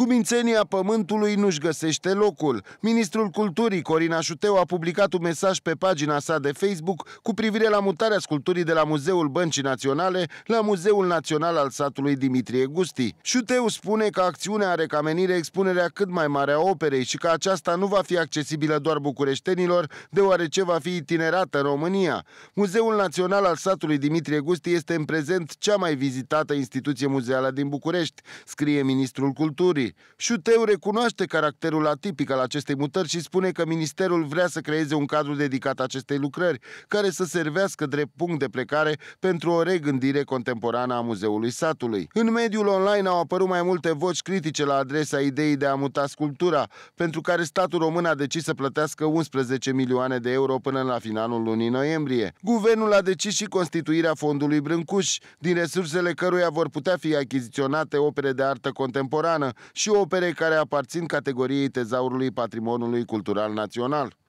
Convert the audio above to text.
Cumințenia pământului nu-și găsește locul. Ministrul Culturii Corina Șuteu a publicat un mesaj pe pagina sa de Facebook cu privire la mutarea sculpturii de la Muzeul Băncii Naționale la Muzeul Național al satului Dimitrie Gusti. Șuteu spune că acțiunea are ca menire expunerea cât mai mare a operei și că aceasta nu va fi accesibilă doar bucureștenilor, deoarece va fi itinerată în România. Muzeul Național al satului Dimitrie Gusti este în prezent cea mai vizitată instituție muzeală din București, scrie ministrul Culturii. Șuteu recunoaște caracterul atipic al acestei mutări și spune că ministerul vrea să creeze un cadru dedicat acestei lucrări, care să servească drept punct de plecare pentru o regândire contemporană a muzeului satului. În mediul online au apărut mai multe voci critice la adresa ideii de a muta sculptura, pentru care statul român a decis să plătească 11 milioane de euro până la finalul lunii noiembrie. Guvernul a decis și constituirea fondului Brâncuș, din resursele căruia vor putea fi achiziționate opere de artă contemporană și opere care aparțin categoriei Tezaurului Patrimoniului Cultural Național.